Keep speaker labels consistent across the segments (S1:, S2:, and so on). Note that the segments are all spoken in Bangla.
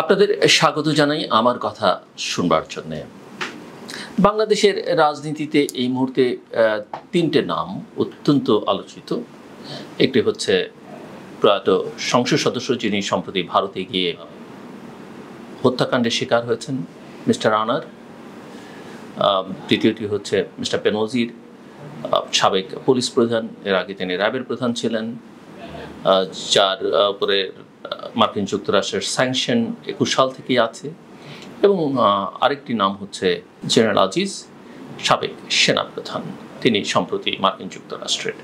S1: আপনাদের স্বাগত জানাই আমার কথা শুনবার জন্যে বাংলাদেশের রাজনীতিতে এই মুহূর্তে তিনটে নাম অত্যন্ত আলোচিত একটি হচ্ছে প্রয়াত সংসদ সদস্য যিনি সম্প্রতি ভারতে গিয়ে হত্যাকাণ্ডের শিকার হয়েছেন মিস্টার আনার দ্বিতীয়টি হচ্ছে মিস্টার পেনোজির সাবেক পুলিশ প্রধান এর আগে তিনি র্যাবের প্রধান ছিলেন যার উপরে মার্কিন যুক্তরাষ্ট্রের স্যাংশন একুশ সাল থেকেই আছে এবং আরেকটি নাম হচ্ছে জেনারেল আজিজ সাবেক সেনাপ্রধান তিনি সম্প্রতি মার্কিন যুক্তরাষ্ট্রের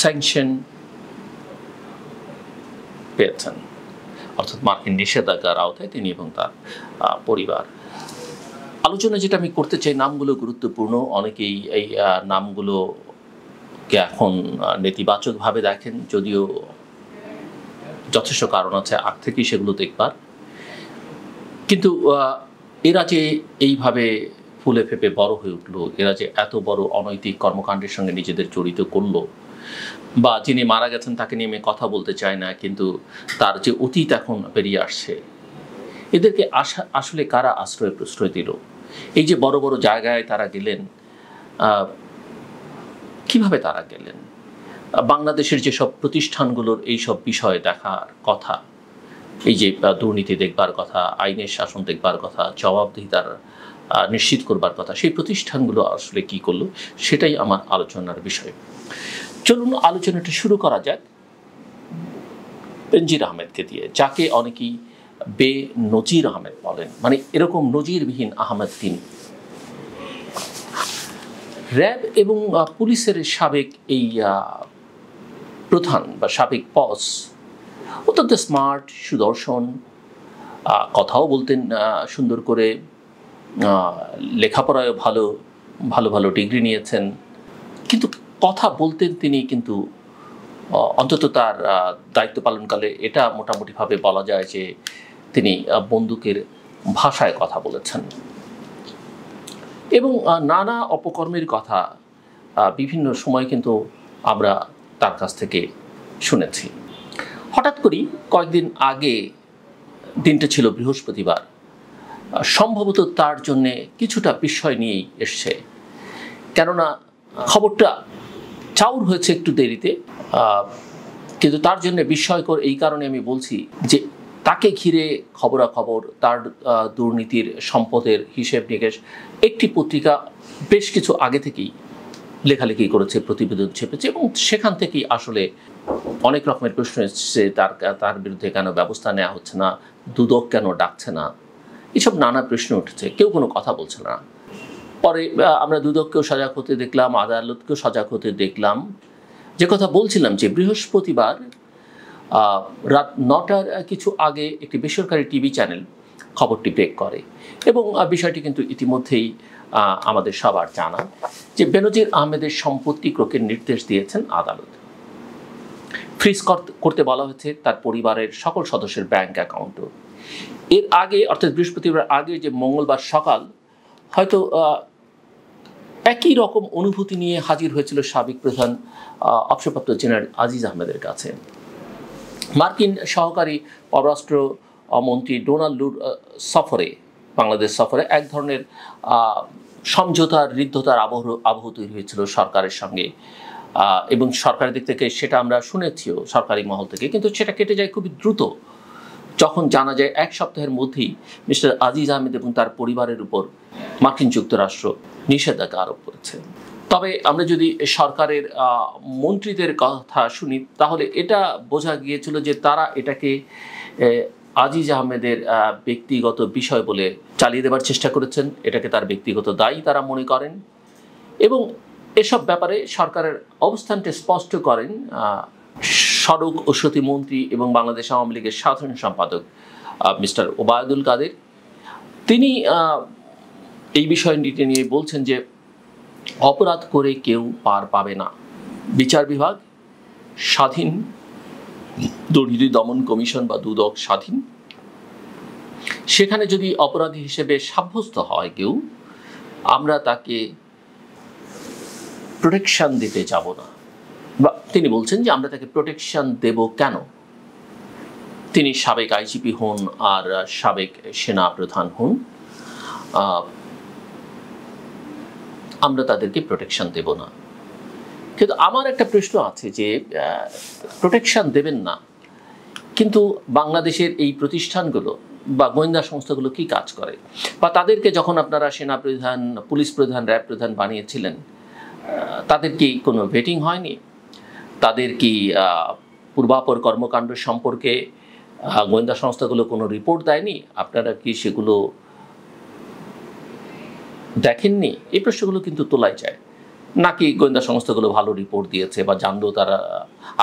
S1: স্যাংশন পেয়েছেন অর্থাৎ মার্কিন নিষেধাজ্ঞার আওতায় তিনি এবং তার পরিবার আলোচনা যেটা আমি করতে চাই নামগুলো গুরুত্বপূর্ণ অনেকেই এই নামগুলোকে এখন নেতিবাচকভাবে দেখেন যদিও যথেষ্ট কারণ আছে আগ থেকেই সেগুলো দেখবার কিন্তু এরা যে এইভাবে ফুলে ফেপে বড় হয়ে উঠল এরা যে এত বড় অনৈতিক কর্মকাণ্ডের সঙ্গে নিজেদের জড়িত করলো বা যিনি মারা গেছেন তাকে নিয়ে কথা বলতে চায় না কিন্তু তার যে অতীত এখন বেরিয়ে আসছে এদেরকে আসা আসলে কারা আশ্রয় প্রশ্রয় দিল এই যে বড় বড় জায়গায় তারা গেলেন কিভাবে তারা গেলেন বাংলাদেশের যেসব প্রতিষ্ঠানগুলোর এই সব বিষয়ে দেখার কথা এই যে দুর্নীতি দেখবার কথা আইনের শাসন দেখবার কথা জবাবদিহিতার নিশ্চিত করবার কথা সেই প্রতিষ্ঠানগুলো আসলে কি করলো সেটাই আমার আলোচনার বিষয় চলুন আলোচনাটা শুরু করা যাক বেনজির আহমেদকে দিয়ে যাকে অনেকেই বে নজির আহমেদ বলেন মানে এরকম নজিরবিহীন আহমেদ তিনি র্যাব এবং পুলিশের সাবেক এই প্রধান বা সাবেক বস অত্যন্ত স্মার্ট সুদর্শন কথাও বলতেন সুন্দর করে লেখাপড়ায় ভালো ভালো ভালো ডিগ্রি নিয়েছেন কিন্তু কথা বলতেন তিনি কিন্তু অন্তত তার দায়িত্ব পালনকালে এটা মোটামুটিভাবে বলা যায় যে তিনি বন্দুকের ভাষায় কথা বলেছেন এবং নানা অপকর্মের কথা বিভিন্ন সময় কিন্তু আমরা তার কাছ থেকে শুনেছি হঠাৎ করি কয়েকদিন আগে দিনটা ছিল বৃহস্পতিবার সম্ভবত তার জন্যে কিছুটা বিস্ময় নিয়েই এসছে কেননা খবরটা চাউর হয়েছে একটু দেরিতে কিন্তু তার জন্য বিস্ময়কর এই কারণে আমি বলছি যে তাকে ঘিরে খবরাখবর তার দুর্নীতির সম্পদের হিসেব নিকেশ একটি পত্রিকা বেশ কিছু আগে থেকেই লেখালেখি করেছে প্রতিবেদন ছেপেছে এবং সেখান থেকেই আসলে অনেক রকমের প্রশ্ন এসছে তার তার বিরুদ্ধে কেন ব্যবস্থা নেওয়া হচ্ছে না দুদক কেন ডাকছে না এসব নানা প্রশ্ন উঠেছে কেউ কোনো কথা বলছে না পরে আমরা দুদককেও সজাগ হতে দেখলাম আদালতকেও সজাগ হতে দেখলাম যে কথা বলছিলাম যে বৃহস্পতিবার রাত নটার কিছু আগে একটি বেসরকারি টিভি চ্যানেল খবরটি ব্রেক করে এবং বিষয়টি কিন্তু ইতিমধ্যেই আমাদের সবার জানা যে বেনজির আহমেদের সম্পত্তি ক্রোকের নির্দেশ দিয়েছেন আদালত ফ্রিজ করতে বলা হয়েছে তার পরিবারের সকল সদস্যের ব্যাংক অ্যাকাউন্টও এর আগে অর্থাৎ বৃহস্পতিবার আগে যে মঙ্গলবার সকাল হয়তো একই রকম অনুভূতি নিয়ে হাজির হয়েছিল সাবেক প্রধান অবসরপ্রাপ্ত জেনারেল আজিজ আহমেদের কাছে মার্কিন সহকারী পররাষ্ট্র মন্ত্রী ডোনাল্ড লুর সফরে বাংলাদেশ সফরে এক ধরনের সমঝোতার ঋদ্ধতার আবহ আবহ তৈরি হয়েছিল সরকারের সঙ্গে এবং সরকারের দিক থেকে সেটা আমরা শুনেছিও সরকারি মহল থেকে কিন্তু সেটা কেটে যায় খুবই দ্রুত যখন জানা যায় এক সপ্তাহের মধ্যেই মিস্টার আজিজ আহমেদ এবং তার পরিবারের উপর মার্কিন যুক্তরাষ্ট্র নিষেধাজ্ঞা আরোপ করেছে তবে আমরা যদি সরকারের মন্ত্রীদের কথা শুনি তাহলে এটা বোঝা গিয়েছিল যে তারা এটাকে আজিজ আহমেদের ব্যক্তিগত বিষয় বলে চালিয়ে দেবার চেষ্টা করেছেন এটাকে তার ব্যক্তিগত দায়ী তারা মনে করেন এবং এসব ব্যাপারে সরকারের অবস্থানটা স্পষ্ট করেন সড়ক ও সতী মন্ত্রী এবং বাংলাদেশ আওয়ামী লীগের সাধারণ সম্পাদক মিস্টার ওবায়দুল কাদের তিনি এই বিষয়টি নিয়ে বলছেন যে অপরাধ করে কেউ পার পাবে না বিচার বিভাগ স্বাধীন দুর্নীতি দমন কমিশন বা দুদক স্বাধীন সেখানে যদি অপরাধী হিসেবে সাব্যস্ত হয় কেউ আমরা তাকে প্রোটেকশন দিতে যাব না বা তিনি বলছেন যে আমরা তাকে প্রোটেকশন দেব কেন তিনি সাবেক আইজিপি হন আর সাবেক সেনা প্রধান হন আমরা তাদেরকে প্রোটেকশন দেব না কিন্তু আমার একটা প্রশ্ন আছে যে প্রোটেকশন দেবেন না কিন্তু বাংলাদেশের এই প্রতিষ্ঠানগুলো বা গোয়েন্দা সংস্থাগুলো কি কাজ করে বা তাদেরকে যখন আপনারা সেনা প্রধান পুলিশ প্রধান র্যাব প্রধান বানিয়েছিলেন তাদের কি কোনো ভেটিং হয়নি তাদের কি পূর্বাপর কর্মকাণ্ড সম্পর্কে গোয়েন্দা সংস্থাগুলো কোনো রিপোর্ট দেয়নি আপনারা কি সেগুলো দেখেননি এই প্রশ্নগুলো কিন্তু তোলাই যায় নাকি গোয়েন্দা সংস্থাগুলো ভালো রিপোর্ট দিয়েছে বা জানলেও তারা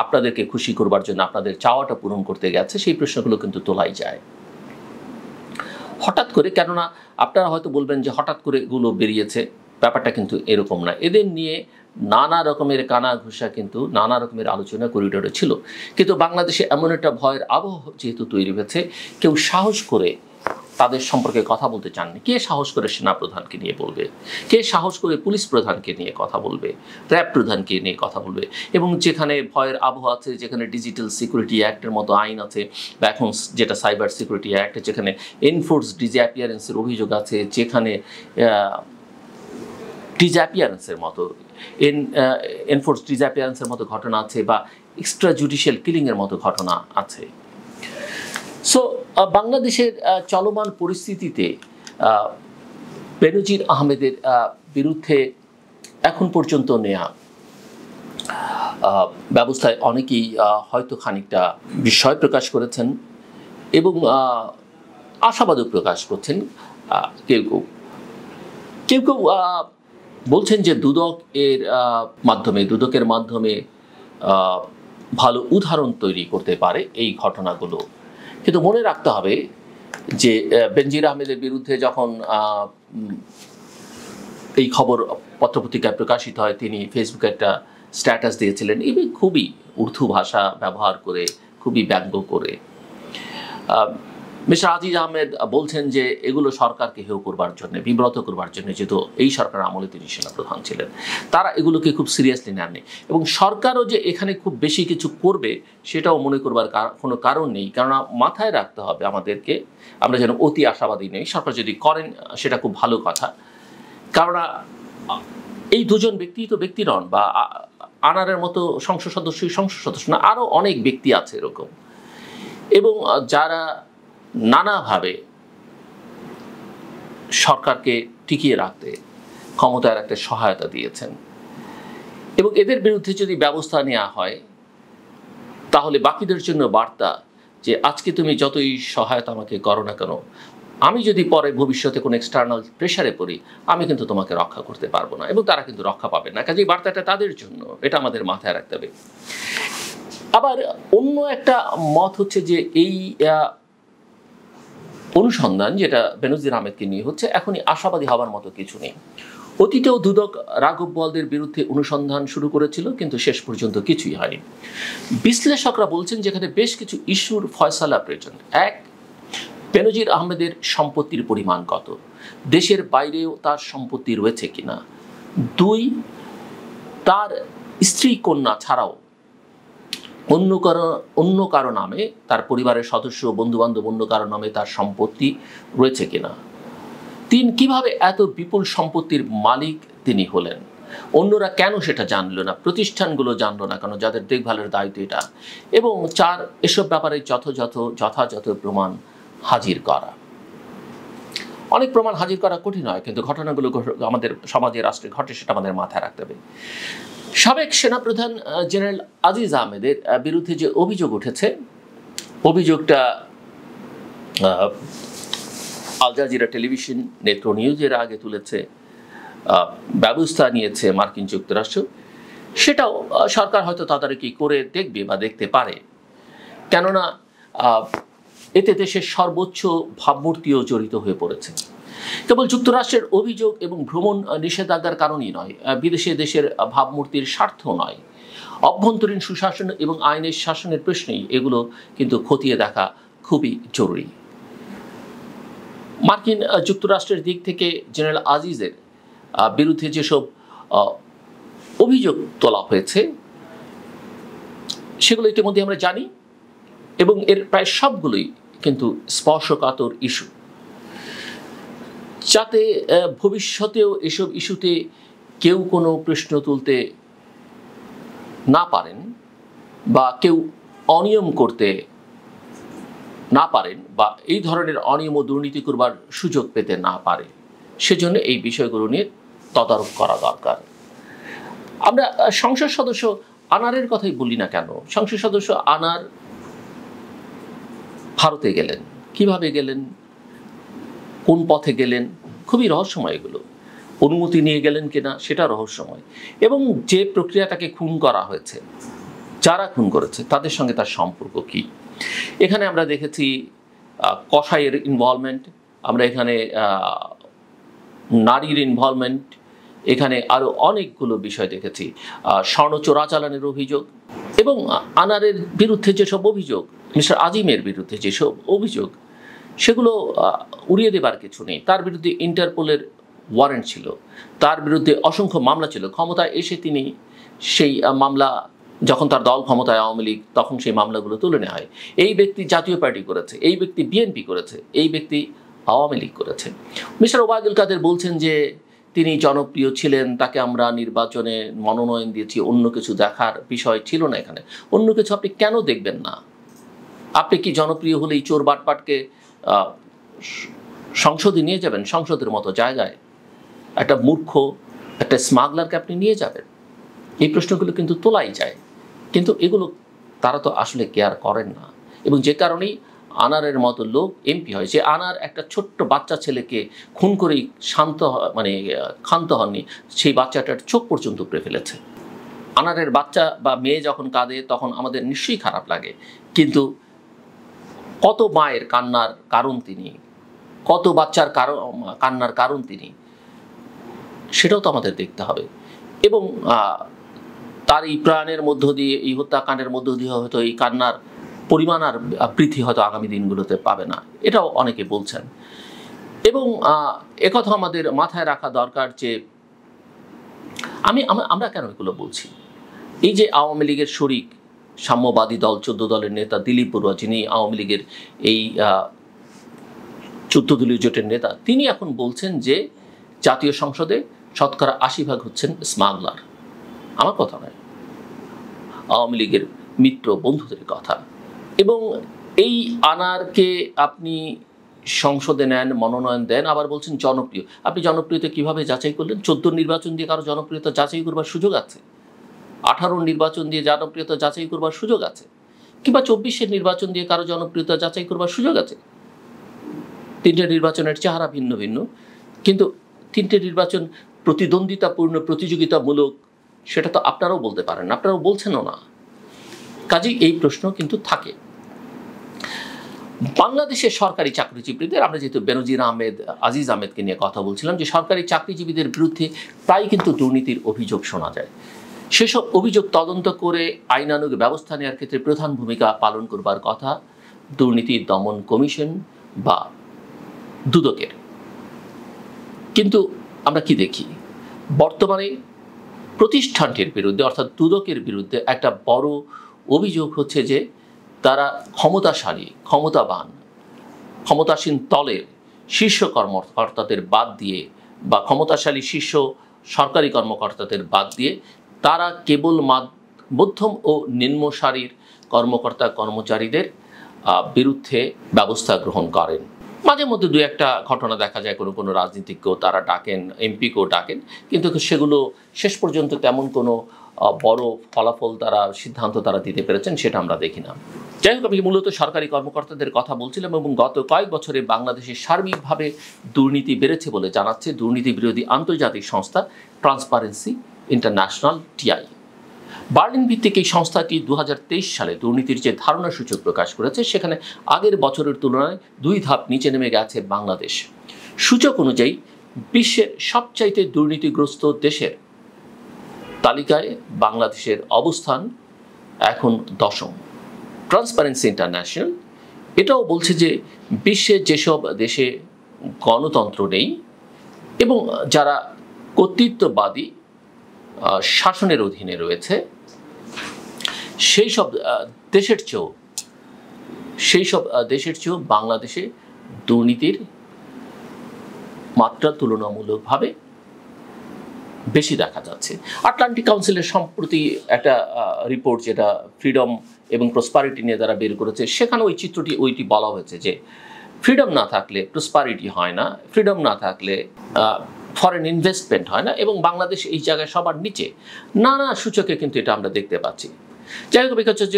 S1: আপনাদেরকে খুশি করবার জন্য আপনাদের চাওয়াটা পূরণ করতে গেছে সেই প্রশ্নগুলো কিন্তু তোলাই যায় হঠাৎ করে কেননা আপনারা হয়তো বলবেন যে হঠাৎ করে এগুলো বেরিয়েছে ব্যাপারটা কিন্তু এরকম না এদের নিয়ে নানা রকমের কানা ঘুষা কিন্তু নানা রকমের আলোচনা করিডোরে ছিল কিন্তু বাংলাদেশে এমন একটা ভয়ের আবহ যেহেতু তৈরি হয়েছে কেউ সাহস করে তাদের সম্পর্কে কথা বলতে চাননি কে সাহস করে সেনা প্রধানকে নিয়ে বলবে কে সাহস করে পুলিশ প্রধানকে নিয়ে কথা বলবে র্যাব প্রধানকে নিয়ে কথা বলবে এবং যেখানে ভয়ের আবহাওয়া আছে যেখানে ডিজিটাল সিকিউরিটি অ্যাক্টের মতো আইন আছে বা এখন যেটা সাইবার সিকিউরিটি অ্যাক্ট যেখানে এনফোর্স ডিজ্যাপিয়ারেন্সের অভিযোগ আছে যেখানে ডিজ্যাপিয়ারেন্সের মতো এন এনফোর্স ডিজ্যাপিয়ারেন্সের মতো ঘটনা আছে বা এক্সট্রা জুডিশিয়াল কিলিংয়ের মতো ঘটনা আছে সো বাংলাদেশের uh, uh, চলমান পরিস্থিতিতে বেনজির uh, আহমেদের বিরুদ্ধে এখন পর্যন্ত নেয়া ব্যবস্থায় অনেকেই হয়তো খানিকটা বিস্ময় প্রকাশ করেছেন এবং আশাবাদও প্রকাশ করছেন কেউ কেউ কেউ কেউ বলছেন যে দুদক এর মাধ্যমে দুদকের মাধ্যমে ভালো উদাহরণ তৈরি করতে পারে এই ঘটনাগুলো কিন্তু মনে রাখতে হবে যে বেনজির আহমেদের বিরুদ্ধে যখন এই খবর পত্রপত্রিকায় প্রকাশিত হয় তিনি ফেসবুকে একটা স্ট্যাটাস দিয়েছিলেন ইভেন খুবই উর্দু ভাষা ব্যবহার করে খুবই ব্যঙ্গ করে মিস্টার আজিজ আহমেদ বলছেন যে এগুলো সরকারকে হেউ করবার জন্য বিব্রত করবার জন্য যেহেতু এই সরকার আমলে তিনি সেনাপ্রধান ছিলেন তারা এগুলোকে খুব সিরিয়াসলি নেননি এবং সরকারও যে এখানে খুব বেশি কিছু করবে সেটাও মনে করবার কোনো কারণ নেই কেননা মাথায় রাখতে হবে আমাদেরকে আমরা যেন অতি আশাবাদী নেই সরকার যদি করেন সেটা খুব ভালো কথা কারণ এই দুজন ব্যক্তি তো ব্যক্তি নন বা আনারের মতো সংসদ সদস্য সংসদ সদস্য না আরও অনেক ব্যক্তি আছে এরকম এবং যারা নানাভাবে সরকারকে টিকিয়ে রাখতে ক্ষমতায় রাখতে সহায়তা দিয়েছেন এবং এদের বিরুদ্ধে যদি ব্যবস্থা নেওয়া হয় তাহলে বাকিদের জন্য বার্তা যে আজকে তুমি যতই সহায়তা আমাকে করো না কেন আমি যদি পরে ভবিষ্যতে কোনো এক্সটার্নাল প্রেশারে পড়ি আমি কিন্তু তোমাকে রক্ষা করতে পারবো না এবং তারা কিন্তু রক্ষা পাবে না কাজেই বার্তাটা তাদের জন্য এটা আমাদের মাথায় রাখতে হবে আবার অন্য একটা মত হচ্ছে যে এই অনুসন্ধান যেটা বেনজির আহমেদকে নিয়ে হচ্ছে এখনই আশাবাদী হওয়ার মতো কিছু নেই অতীতেও দুদক রাঘব বলদের বিরুদ্ধে অনুসন্ধান শুরু করেছিল কিন্তু শেষ পর্যন্ত কিছুই হয়নি বিশ্লেষকরা বলছেন যেখানে বেশ কিছু ইস্যুর ফয়সালা প্রয়োজন এক বেনজির আহমেদের সম্পত্তির পরিমাণ কত দেশের বাইরেও তার সম্পত্তি রয়েছে কিনা দুই তার স্ত্রী কন্যা ছাড়াও অন্য কারো অন্য কারো নামে তার পরিবারের সদস্য বন্ধুবান্ধব অন্য কারো নামে তার সম্পত্তি রয়েছে কিনা তিন কিভাবে এত বিপুল সম্পত্তির মালিক তিনি হলেন অন্যরা কেন সেটা জানলো না প্রতিষ্ঠানগুলো জানলো না কেন যাদের দেখভালের দায়িত্ব এটা এবং চার এসব ব্যাপারে যথাযথ যথাযথ প্রমাণ হাজির করা অনেক প্রমাণ হাজির করা কঠিন হয় কিন্তু ঘটনাগুলো আমাদের সমাজে রাষ্ট্রে ঘটে সেটা আমাদের মাথায় রাখতে হবে সাবেক সেনাপ্রধান জেনারেল আজিজ আহমেদের বিরুদ্ধে যে অভিযোগ উঠেছে অভিযোগটা আল জাজিরা টেলিভিশন নেত্র নিউজের আগে তুলেছে ব্যবস্থা নিয়েছে মার্কিন যুক্তরাষ্ট্র সেটাও সরকার হয়তো তাদেরকে করে দেখবে বা দেখতে পারে কেননা এতে দেশের সর্বোচ্চ ভাবমূর্তিও জড়িত হয়ে পড়েছে কেবল যুক্তরাষ্ট্রের অভিযোগ এবং ভ্রমণ নিষেধাজ্ঞার কারণই নয় বিদেশে দেশের ভাবমূর্তির স্বার্থ নয় অভ্যন্তরীণ সুশাসন এবং আইনের শাসনের প্রশ্নেই এগুলো কিন্তু খতিয়ে দেখা খুবই জরুরি মার্কিন যুক্তরাষ্ট্রের দিক থেকে জেনারেল আজিজের বিরুদ্ধে যেসব অভিযোগ তোলা হয়েছে সেগুলো ইতিমধ্যে আমরা জানি এবং এর প্রায় সবগুলোই কিন্তু স্পর্শকাতর ইস্যু যাতে ভবিষ্যতেও এসব ইস্যুতে কেউ কোনো প্রশ্ন তুলতে না পারেন বা কেউ অনিয়ম করতে না পারেন বা এই ধরনের অনিয়ম ও দুর্নীতি করবার সুযোগ পেতে না পারে সেজন্য এই বিষয়গুলো নিয়ে তদারক করা দরকার আমরা সংসদ সদস্য আনারের কথাই বলি না কেন সংসদ সদস্য আনার ভারতে গেলেন কিভাবে গেলেন কোন পথে গেলেন খুবই রহস্যময় এগুলো অনুমতি নিয়ে গেলেন কিনা সেটা রহস্যময় এবং যে প্রক্রিয়া তাকে খুন করা হয়েছে যারা খুন করেছে তাদের সঙ্গে তার সম্পর্ক কি এখানে আমরা দেখেছি কষাইয়ের ইনভলভমেন্ট আমরা এখানে নারীর ইনভলভমেন্ট এখানে আরও অনেকগুলো বিষয় দেখেছি স্বর্ণ চোরাচালানের অভিযোগ এবং আনারের বিরুদ্ধে যেসব অভিযোগ মিস্টার আজিমের বিরুদ্ধে যেসব অভিযোগ সেগুলো উড়িয়ে দেবার কিছু নেই তার বিরুদ্ধে ইন্টারপোলের ওয়ারেন্ট ছিল তার বিরুদ্ধে অসংখ্য মামলা ছিল ক্ষমতায় এসে তিনি সেই মামলা যখন তার দল ক্ষমতায় আওয়ামী লীগ তখন সেই মামলাগুলো তুলে নেওয়া হয় এই ব্যক্তি জাতীয় পার্টি করেছে এই ব্যক্তি বিএনপি করেছে এই ব্যক্তি আওয়ামী লীগ করেছে মিস্টার ওবায়দুল কাদের বলছেন যে তিনি জনপ্রিয় ছিলেন তাকে আমরা নির্বাচনে মনোনয়ন দিয়েছি অন্য কিছু দেখার বিষয় ছিল না এখানে অন্য কিছু আপনি কেন দেখবেন না আপনি কি জনপ্রিয় হলেই চোর বাটপাটকে সংসদে নিয়ে যাবেন সংসদের মতো জায়গায় একটা মূর্খ একটা স্মাগলারকে আপনি নিয়ে যাবেন এই প্রশ্নগুলো কিন্তু তোলাই যায় কিন্তু এগুলো তারা তো আসলে কেয়ার করেন না এবং যে কারণেই আনারের মতো লোক এমপি হয় যে আনার একটা ছোট্ট বাচ্চা ছেলেকে খুন করেই শান্ত মানে ক্ষান্ত হননি সেই বাচ্চাটার চোখ পর্যন্ত উপরে ফেলেছে আনারের বাচ্চা বা মেয়ে যখন কাঁদে তখন আমাদের নিশ্চয়ই খারাপ লাগে কিন্তু কত মায়ের কান্নার কারণ তিনি কত বাচ্চার কারণ কান্নার কারণ তিনি সেটাও তো আমাদের দেখতে হবে এবং তার এই প্রাণের মধ্য দিয়ে এই হত্যাকাণ্ডের মধ্য দিয়ে হয়তো এই কান্নার পরিমাণ আর বৃদ্ধি হয়তো আগামী দিনগুলোতে পাবে না এটাও অনেকে বলছেন এবং একথা আমাদের মাথায় রাখা দরকার যে আমি আমরা কেন এগুলো বলছি এই যে আওয়ামী লীগের শরিক সাম্যবাদী দল চোদ্দ দলের নেতা দিলীপ বড়ুয়া যিনি আওয়ামী লীগের এই চোদ্দ দলীয় জোটের নেতা তিনি এখন বলছেন যে জাতীয় সংসদে শতকরা আশি ভাগ হচ্ছেন স্মাগলার আমার কথা নয় আওয়ামী লীগের মিত্র বন্ধুদের কথা এবং এই আনারকে আপনি সংসদে নেন মনোনয়ন দেন আবার বলছেন জনপ্রিয় আপনি জনপ্রিয়তা কিভাবে যাচাই করলেন চোদ্দ নির্বাচন দিয়ে কারো জনপ্রিয়তা যাচাই করবার সুযোগ আছে আঠারো নির্বাচন দিয়ে জনপ্রিয়তা যাচাই করবার সুযোগ আছে কিংবা চব্বিশের নির্বাচন দিয়ে কারো জনপ্রিয়তা যাচাই করবার সুযোগ আছে তিনটে নির্বাচনের চেহারা ভিন্ন ভিন্ন কিন্তু তিনটে নির্বাচন প্রতিদ্বন্দ্বিতাপূর্ণ প্রতিযোগিতামূলক সেটা তো আপনারাও বলতে পারেন আপনারাও বলছেনও না কাজেই এই প্রশ্ন কিন্তু থাকে বাংলাদেশের সরকারি চাকরিজীবীদের আমরা যেহেতু বেনজির আহমেদ আজিজ আহমেদকে নিয়ে কথা বলছিলাম যে সরকারি চাকরিজীবীদের বিরুদ্ধে প্রায় কিন্তু দুর্নীতির অভিযোগ শোনা যায় সেসব অভিযোগ তদন্ত করে আইনানুগ ব্যবস্থা নেওয়ার ক্ষেত্রে প্রধান ভূমিকা পালন করবার কথা দুর্নীতি দমন কমিশন বা দুদকের কিন্তু আমরা কি দেখি বর্তমানে প্রতিষ্ঠানটির বিরুদ্ধে অর্থাৎ দুদকের বিরুদ্ধে একটা বড় অভিযোগ হচ্ছে যে তারা ক্ষমতাশালী ক্ষমতাবান ক্ষমতাসীন তলের শীর্ষ কর্মকর্তাদের বাদ দিয়ে বা ক্ষমতাশালী শীর্ষ সরকারি কর্মকর্তাদের বাদ দিয়ে তারা কেবল মধ্যম ও নিম্নসারির কর্মকর্তা কর্মচারীদের বিরুদ্ধে ব্যবস্থা গ্রহণ করেন মাঝে মধ্যে দু একটা ঘটনা দেখা যায় কোনো কোনো রাজনীতিকেও তারা ডাকেন এমপিকেও ডাকেন কিন্তু সেগুলো শেষ পর্যন্ত তেমন কোনো বড় ফলাফল তারা সিদ্ধান্ত তারা দিতে পেরেছেন সেটা আমরা দেখি না যাই হোক আমি মূলত সরকারি কর্মকর্তাদের কথা বলছিলাম এবং গত কয়েক বছরে বাংলাদেশে সার্বিকভাবে দুর্নীতি বেড়েছে বলে জানাচ্ছে দুর্নীতি বিরোধী আন্তর্জাতিক সংস্থা ট্রান্সপারেন্সি ইন্টারন্যাশনাল টিআই বার্লিন ভিত্তিক এই সংস্থাটি দু সালে দুর্নীতির যে ধারণা সূচক প্রকাশ করেছে সেখানে আগের বছরের তুলনায় দুই ধাপ নিচে নেমে গেছে বাংলাদেশ সূচক অনুযায়ী বিশ্বের সবচাইতে দুর্নীতিগ্রস্ত দেশের তালিকায় বাংলাদেশের অবস্থান এখন দশম ট্রান্সপারেন্সি ইন্টারন্যাশনাল এটাও বলছে যে বিশ্বের যেসব দেশে গণতন্ত্র নেই এবং যারা কর্তৃত্ববাদী শাসনের অধীনে রয়েছে সেই সব দেশের চেয়েও সেই সব দেশের চেয়েও বাংলাদেশে দুর্নীতির মাত্রা তুলনামূলকভাবে বেশি দেখা যাচ্ছে আটলান্টিক কাউন্সিলের সম্প্রতি একটা রিপোর্ট যেটা ফ্রিডম এবং প্রসপারিটি নিয়ে তারা বের করেছে সেখানে ওই চিত্রটি ওইটি বলা হয়েছে যে ফ্রিডম না থাকলে প্রসপারিটি হয় না ফ্রিডম না থাকলে ফরেন ইনভেস্টমেন্ট হয় না এবং বাংলাদেশ এই জায়গায় সবার নিচে নানা সূচকে কিন্তু এটা আমরা দেখতে পাচ্ছি যাই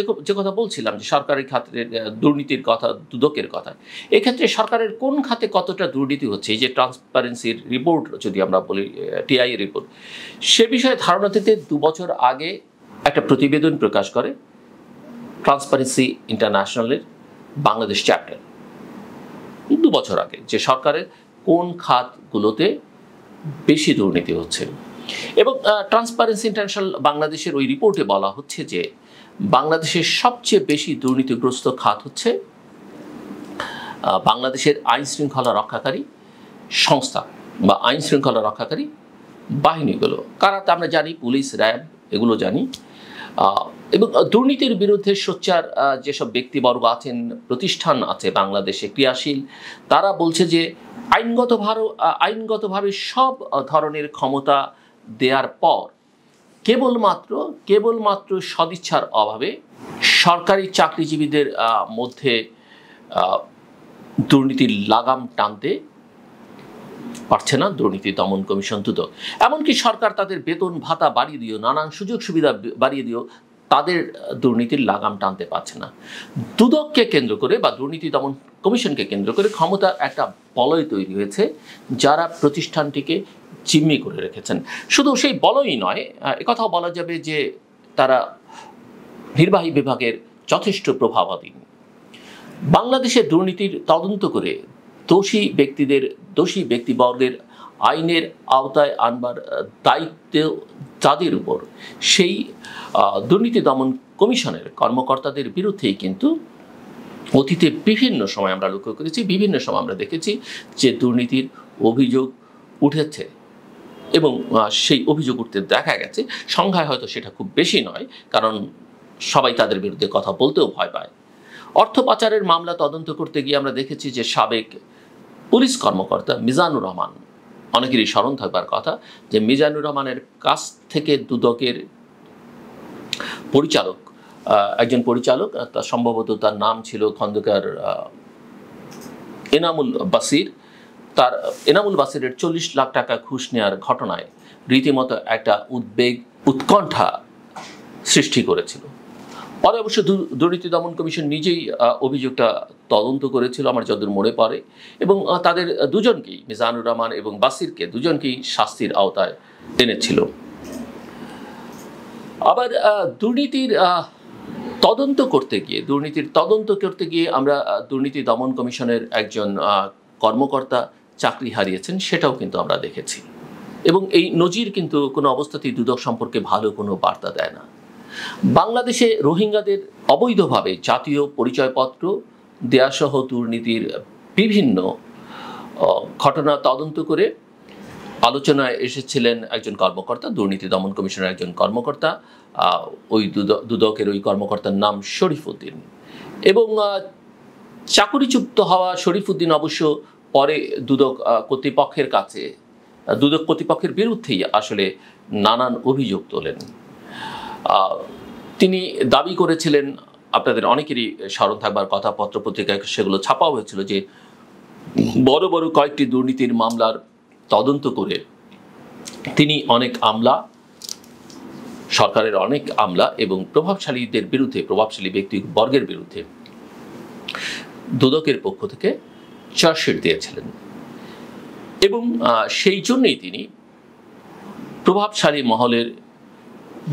S1: হোক যে কথা বলছিলাম যে সরকারি খাতের দুর্নীতির কথা দুদকের কথা এক্ষেত্রে সরকারের কোন খাতে কতটা দুর্নীতি হচ্ছে এই যে ট্রান্সপারেন্সির রিপোর্ট যদি আমরা বলি টিআই রিপোর্ট সে বিষয়ে ধারণা দিতে দু বছর আগে একটা প্রতিবেদন প্রকাশ করে ট্রান্সপারেন্সি ইন্টারন্যাশনালের বাংলাদেশ চ্যাপ্টার দু বছর আগে যে সরকারের কোন খাতগুলোতে বেশি দুর্নীতি হচ্ছে এবং ট্রান্সপারেন্সি ইন্টারন্যাশনাল বাংলাদেশের ওই রিপোর্টে বলা হচ্ছে যে বাংলাদেশের সবচেয়ে বেশি দুর্নীতিগ্রস্ত খাত হচ্ছে বাংলাদেশের আইন শৃঙ্খলা রক্ষাকারী সংস্থা বা আইন শৃঙ্খলা রক্ষাকারী বাহিনীগুলো কারা আমরা জানি পুলিশ র্যাব এগুলো জানি এবং দুর্নীতির বিরুদ্ধে সোচ্চার যেসব ব্যক্তিবর্গ আছেন প্রতিষ্ঠান আছে বাংলাদেশে ক্রিয়াশীল তারা বলছে যে ভার আইনগতভাবে সব ধরনের ক্ষমতা দেওয়ার পর কেবলমাত্র কেবলমাত্র সদিচ্ছার অভাবে সরকারি চাকরিজীবীদের মধ্যে দুর্নীতির লাগাম টানতে পারছে না দুর্নীতি দমন কমিশন দ্রুত এমনকি সরকার তাদের বেতন ভাতা বাড়িয়ে দিও নানান সুযোগ সুবিধা বাড়িয়ে দিও তাদের দুর্নীতির লাগাম টানতে পারছে না দুদককে কেন্দ্র করে বা দুর্নীতি দমন কমিশনকে কেন্দ্র করে ক্ষমতা একটা বলয় তৈরি হয়েছে যারা প্রতিষ্ঠানটিকে জিম্মি করে রেখেছেন শুধু সেই বলয়ই নয় একথাও বলা যাবে যে তারা নির্বাহী বিভাগের যথেষ্ট প্রভাবাধীন বাংলাদেশে দুর্নীতির তদন্ত করে দোষী ব্যক্তিদের দোষী ব্যক্তিবর্গের আইনের আওতায় আনবার দায়িত্ব তাদের উপর সেই দুর্নীতি দমন কমিশনের কর্মকর্তাদের বিরুদ্ধেই কিন্তু অতীতে বিভিন্ন সময় আমরা লক্ষ্য করেছি বিভিন্ন সময় আমরা দেখেছি যে দুর্নীতির অভিযোগ উঠেছে এবং সেই অভিযোগ উঠতে দেখা গেছে সংখ্যায় হয়তো সেটা খুব বেশি নয় কারণ সবাই তাদের বিরুদ্ধে কথা বলতেও ভয় পায় অর্থ পাচারের মামলা তদন্ত করতে গিয়ে আমরা দেখেছি যে সাবেক পুলিশ কর্মকর্তা মিজানুর রহমান অনেকেরই স্মরণ থাকবার কথা যে মিজানুর রহমানের কাছ থেকে দুদকের পরিচালক একজন পরিচালক তার সম্ভবত তার নাম ছিল খন্দকার এনামুল বাসির তার এনামুল বাসিরের চল্লিশ লাখ টাকা ঘুষ নেওয়ার ঘটনায় রীতিমতো একটা উদ্বেগ উৎকণ্ঠা সৃষ্টি করেছিল পরে অবশ্য দুর্নীতি দমন কমিশন নিজেই অভিযোগটা তদন্ত করেছিল আমার যতদূর মনে পড়ে এবং তাদের দুজনকেই মিজানুর রহমান এবং বাসিরকে দুজনকেই শাস্তির আওতায় টেনেছিল আবার দুর্নীতির তদন্ত করতে গিয়ে দুর্নীতির তদন্ত করতে গিয়ে আমরা দুর্নীতি দমন কমিশনের একজন কর্মকর্তা চাকরি হারিয়েছেন সেটাও কিন্তু আমরা দেখেছি এবং এই নজির কিন্তু কোনো অবস্থাতেই দুদক সম্পর্কে ভালো কোনো বার্তা দেয় না বাংলাদেশে রোহিঙ্গাদের অবৈধভাবে জাতীয় পরিচয়পত্র দেয়াসহ দুর্নীতির বিভিন্ন ঘটনা তদন্ত করে আলোচনায় এসেছিলেন একজন কর্মকর্তা দুর্নীতি দমন কমিশনের একজন কর্মকর্তা ওই দুদকের ওই কর্মকর্তার নাম শরীফুদ্দিন এবং চাকরিচ্যুক্ত হওয়া শরীফুদ্দিন অবশ্য পরে দুদক কর্তৃপক্ষের কাছে দুদক কর্তৃপক্ষের বিরুদ্ধেই আসলে নানান অভিযোগ তোলেন তিনি দাবি করেছিলেন আপনাদের অনেকেরই স্মরণ থাকবার কথা পত্র পত্রিকায় সেগুলো ছাপা হয়েছিল যে বড় বড় কয়েকটি দুর্নীতির মামলার তদন্ত করে তিনি অনেক আমলা সরকারের অনেক আমলা এবং প্রভাবশালীদের বিরুদ্ধে প্রভাবশালী ব্যক্তি বর্গের বিরুদ্ধে দুদকের পক্ষ থেকে চার্জশিট দিয়েছিলেন এবং সেই জন্যই তিনি প্রভাবশালী মহলের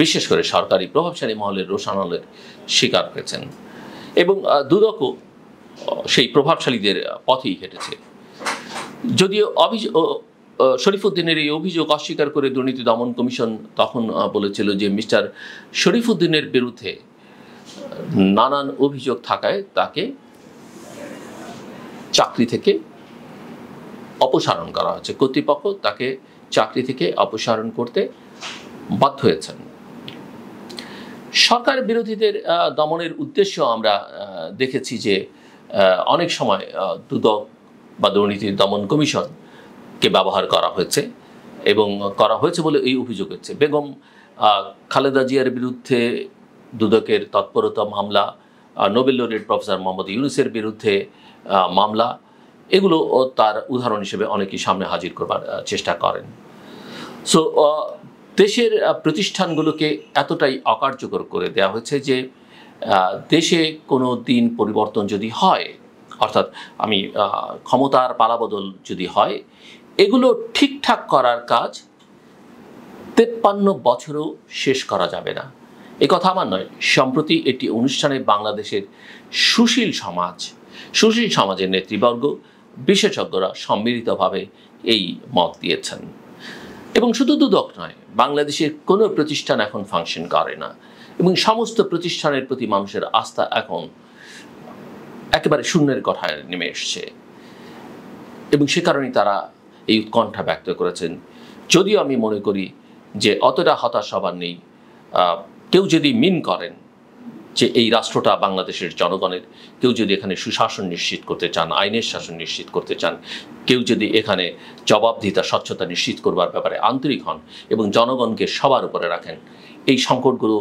S1: বিশেষ করে সরকারি প্রভাবশালী মহলের রোশানলের শিকার হয়েছেন এবং দুদকও সেই প্রভাবশালীদের পথেই হেঁটেছে যদিও অভিযোগ শরীফুদ্দিনের এই অভিযোগ অস্বীকার করে দুর্নীতি দমন কমিশন তখন বলেছিল যে মিস্টার শরীফুদ্দিনের বিরুদ্ধে নানান অভিযোগ থাকায় তাকে চাকরি থেকে অপসারণ করা হয়েছে কর্তৃপক্ষ তাকে চাকরি থেকে অপসারণ করতে বাধ্য হয়েছেন সরকার বিরোধীদের দমনের উদ্দেশ্য আমরা দেখেছি যে অনেক সময় দুদক বা দুর্নীতি দমন কমিশনকে ব্যবহার করা হয়েছে এবং করা হয়েছে বলে এই অভিযোগ হচ্ছে বেগম খালেদা জিয়ার বিরুদ্ধে দুদকের তৎপরতা মামলা নোবেল লোরেট প্রফেসর মোহাম্মদ ইউনুসের বিরুদ্ধে মামলা এগুলো তার উদাহরণ হিসেবে অনেকেই সামনে হাজির করবার চেষ্টা করেন সো দেশের প্রতিষ্ঠানগুলোকে এতটাই অকার্যকর করে দেওয়া হয়েছে যে দেশে কোনো দিন পরিবর্তন যদি হয় অর্থাৎ আমি ক্ষমতার পালাবদল যদি হয় এগুলো ঠিকঠাক করার কাজ তেপ্পান্ন বছরও শেষ করা যাবে না এ কথা আমার নয় সম্প্রতি এটি অনুষ্ঠানে বাংলাদেশের সুশীল সমাজ সুশীল সমাজের নেতৃবর্গ বিশেষজ্ঞরা সম্মিলিতভাবে এই মত দিয়েছেন এবং শুধু দুদক নয় বাংলাদেশের কোনো প্রতিষ্ঠান এখন ফাংশন করে না এবং সমস্ত প্রতিষ্ঠানের প্রতি মানুষের আস্থা এখন একেবারে শূন্যের কথায় নেমে এসছে এবং সে কারণেই তারা এই উৎকণ্ঠা ব্যক্ত করেছেন যদিও আমি মনে করি যে অতটা হতাশ হবার নেই কেউ যদি মিন করেন যে এই রাষ্ট্রটা বাংলাদেশের জনগণের কেউ যদি এখানে সুশাসন নিশ্চিত করতে চান আইনের শাসন নিশ্চিত করতে চান কেউ যদি এখানে জবাবদিহিতা স্বচ্ছতা নিশ্চিত করবার ব্যাপারে আন্তরিক হন এবং জনগণকে সবার উপরে রাখেন এই সংকটগুলো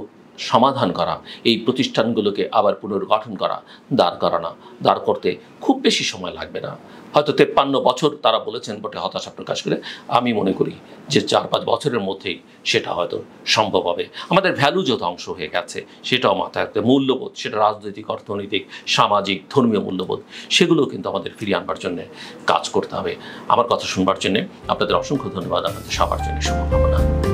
S1: সমাধান করা এই প্রতিষ্ঠানগুলোকে আবার পুনর্গঠন করা দাঁড় করানো দাঁড় করতে খুব বেশি সময় লাগবে না হয়তো তেপ্পান্ন বছর তারা বলেছেন বটে হতাশা প্রকাশ করে আমি মনে করি যে চার পাঁচ বছরের মধ্যেই সেটা হয়তো সম্ভব হবে আমাদের ভ্যালু যে ধ্বংস হয়ে গেছে সেটাও মাথায় রাখতে মূল্যবোধ সেটা রাজনৈতিক অর্থনৈতিক সামাজিক ধর্মীয় মূল্যবোধ সেগুলো কিন্তু আমাদের ফিরিয়ে আনবার জন্যে কাজ করতে হবে আমার কথা শুনবার জন্যে আপনাদের অসংখ্য ধন্যবাদ আপনাদের সবার জন্য শুভকামনা